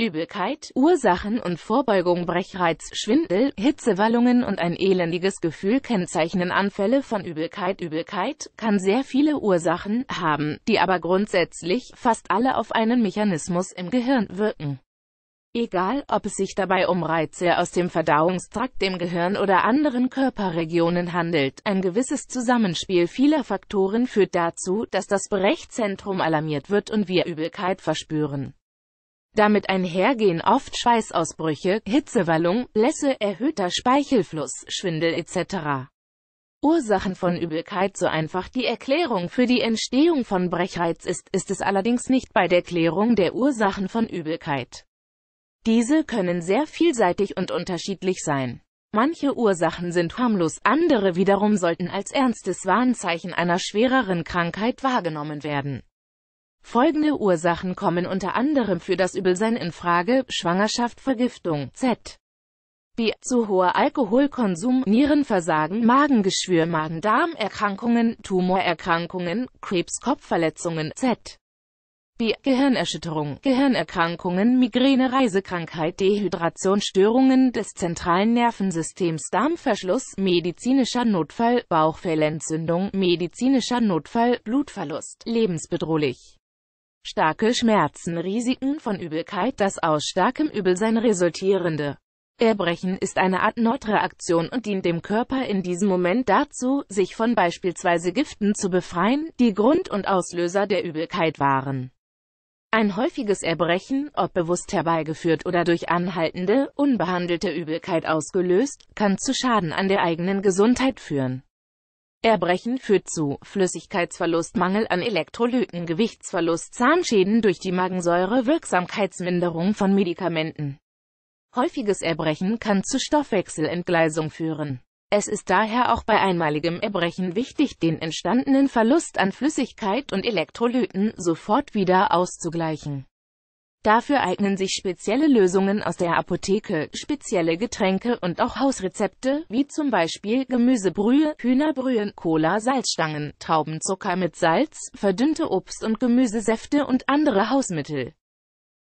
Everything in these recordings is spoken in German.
Übelkeit, Ursachen und Vorbeugung Brechreiz, Schwindel, Hitzewallungen und ein elendiges Gefühl kennzeichnen Anfälle von Übelkeit. Übelkeit kann sehr viele Ursachen haben, die aber grundsätzlich fast alle auf einen Mechanismus im Gehirn wirken. Egal, ob es sich dabei um Reize aus dem Verdauungstrakt, dem Gehirn oder anderen Körperregionen handelt, ein gewisses Zusammenspiel vieler Faktoren führt dazu, dass das Brechzentrum alarmiert wird und wir Übelkeit verspüren. Damit einhergehen oft Schweißausbrüche, Hitzewallung, Lässe, erhöhter Speichelfluss, Schwindel etc. Ursachen von Übelkeit so einfach die Erklärung für die Entstehung von Brechreiz ist, ist es allerdings nicht bei der Klärung der Ursachen von Übelkeit. Diese können sehr vielseitig und unterschiedlich sein. Manche Ursachen sind harmlos, andere wiederum sollten als ernstes Warnzeichen einer schwereren Krankheit wahrgenommen werden. Folgende Ursachen kommen unter anderem für das Übelsein in Frage, Schwangerschaft, Vergiftung, Z. B. Zu hoher Alkoholkonsum, Nierenversagen, Magengeschwür, Magen-Darm-Erkrankungen, Tumorerkrankungen, Krebs, Kopfverletzungen, Z. B. Gehirnerschütterung, Gehirnerkrankungen, Migräne, Reisekrankheit, Dehydration, Störungen des zentralen Nervensystems, Darmverschluss, medizinischer Notfall, Bauchfellentzündung, medizinischer Notfall, Blutverlust, lebensbedrohlich. Starke Schmerzen, Risiken von Übelkeit Das aus starkem Übelsein resultierende Erbrechen ist eine Art Notreaktion und dient dem Körper in diesem Moment dazu, sich von beispielsweise Giften zu befreien, die Grund und Auslöser der Übelkeit waren. Ein häufiges Erbrechen, ob bewusst herbeigeführt oder durch anhaltende, unbehandelte Übelkeit ausgelöst, kann zu Schaden an der eigenen Gesundheit führen. Erbrechen führt zu Flüssigkeitsverlust, Mangel an Elektrolyten, Gewichtsverlust, Zahnschäden durch die Magensäure, Wirksamkeitsminderung von Medikamenten. Häufiges Erbrechen kann zu Stoffwechselentgleisung führen. Es ist daher auch bei einmaligem Erbrechen wichtig, den entstandenen Verlust an Flüssigkeit und Elektrolyten sofort wieder auszugleichen. Dafür eignen sich spezielle Lösungen aus der Apotheke, spezielle Getränke und auch Hausrezepte, wie zum Beispiel Gemüsebrühe, Hühnerbrühen, Cola, Salzstangen, Traubenzucker mit Salz, verdünnte Obst- und Gemüsesäfte und andere Hausmittel.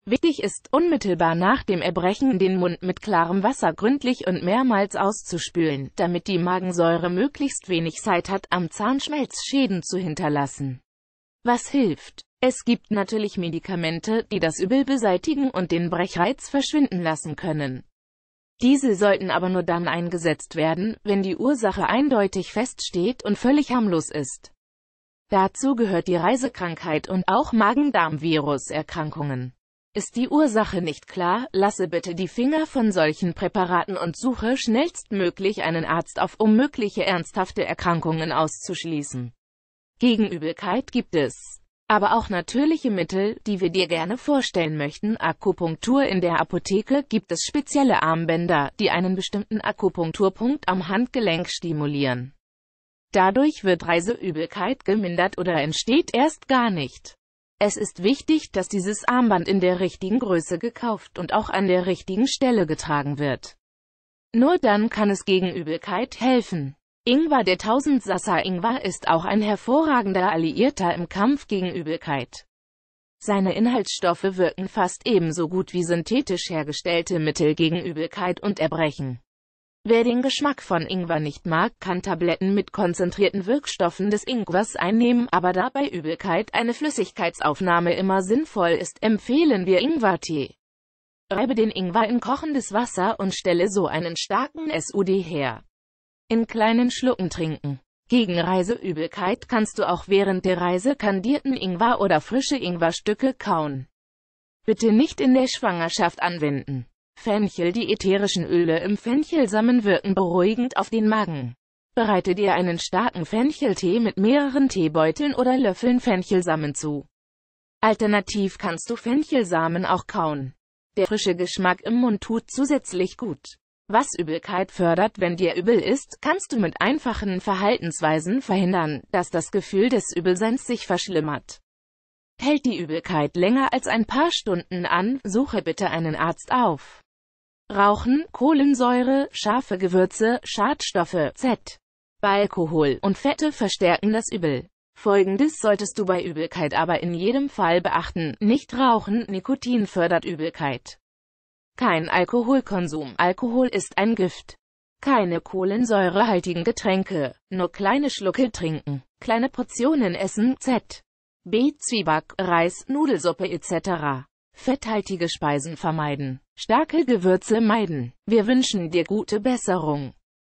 Wichtig ist, unmittelbar nach dem Erbrechen den Mund mit klarem Wasser gründlich und mehrmals auszuspülen, damit die Magensäure möglichst wenig Zeit hat, am Zahnschmelz Schäden zu hinterlassen. Was hilft? Es gibt natürlich Medikamente, die das Übel beseitigen und den Brechreiz verschwinden lassen können. Diese sollten aber nur dann eingesetzt werden, wenn die Ursache eindeutig feststeht und völlig harmlos ist. Dazu gehört die Reisekrankheit und auch Magen-Darm-Virus-Erkrankungen. Ist die Ursache nicht klar, lasse bitte die Finger von solchen Präparaten und suche schnellstmöglich einen Arzt auf, um mögliche ernsthafte Erkrankungen auszuschließen. Gegen Übelkeit gibt es aber auch natürliche Mittel, die wir dir gerne vorstellen möchten. Akupunktur in der Apotheke gibt es spezielle Armbänder, die einen bestimmten Akupunkturpunkt am Handgelenk stimulieren. Dadurch wird Reiseübelkeit gemindert oder entsteht erst gar nicht. Es ist wichtig, dass dieses Armband in der richtigen Größe gekauft und auch an der richtigen Stelle getragen wird. Nur dann kann es gegen Übelkeit helfen. Ingwer der Tausendsasser Ingwer ist auch ein hervorragender Alliierter im Kampf gegen Übelkeit. Seine Inhaltsstoffe wirken fast ebenso gut wie synthetisch hergestellte Mittel gegen Übelkeit und Erbrechen. Wer den Geschmack von Ingwer nicht mag, kann Tabletten mit konzentrierten Wirkstoffen des Ingwers einnehmen, aber da bei Übelkeit eine Flüssigkeitsaufnahme immer sinnvoll ist, empfehlen wir Ingwertee. Reibe den Ingwer in kochendes Wasser und stelle so einen starken SUD her in kleinen Schlucken trinken. Gegen Reiseübelkeit kannst du auch während der Reise kandierten Ingwer oder frische Ingwerstücke kauen. Bitte nicht in der Schwangerschaft anwenden. Fenchel Die ätherischen Öle im Fenchelsamen wirken beruhigend auf den Magen. Bereite dir einen starken Fencheltee mit mehreren Teebeuteln oder Löffeln Fenchelsamen zu. Alternativ kannst du Fenchelsamen auch kauen. Der frische Geschmack im Mund tut zusätzlich gut. Was Übelkeit fördert, wenn dir übel ist, kannst du mit einfachen Verhaltensweisen verhindern, dass das Gefühl des Übelseins sich verschlimmert. Hält die Übelkeit länger als ein paar Stunden an, suche bitte einen Arzt auf. Rauchen, Kohlensäure, scharfe Gewürze, Schadstoffe, Z. Alkohol und Fette verstärken das Übel. Folgendes solltest du bei Übelkeit aber in jedem Fall beachten. Nicht rauchen, Nikotin fördert Übelkeit. Kein Alkoholkonsum. Alkohol ist ein Gift. Keine kohlensäurehaltigen Getränke, nur kleine Schlucke trinken, kleine Portionen essen, z. B. Zwieback, Reis, Nudelsuppe etc. Fetthaltige Speisen vermeiden. Starke Gewürze meiden. Wir wünschen dir gute Besserung.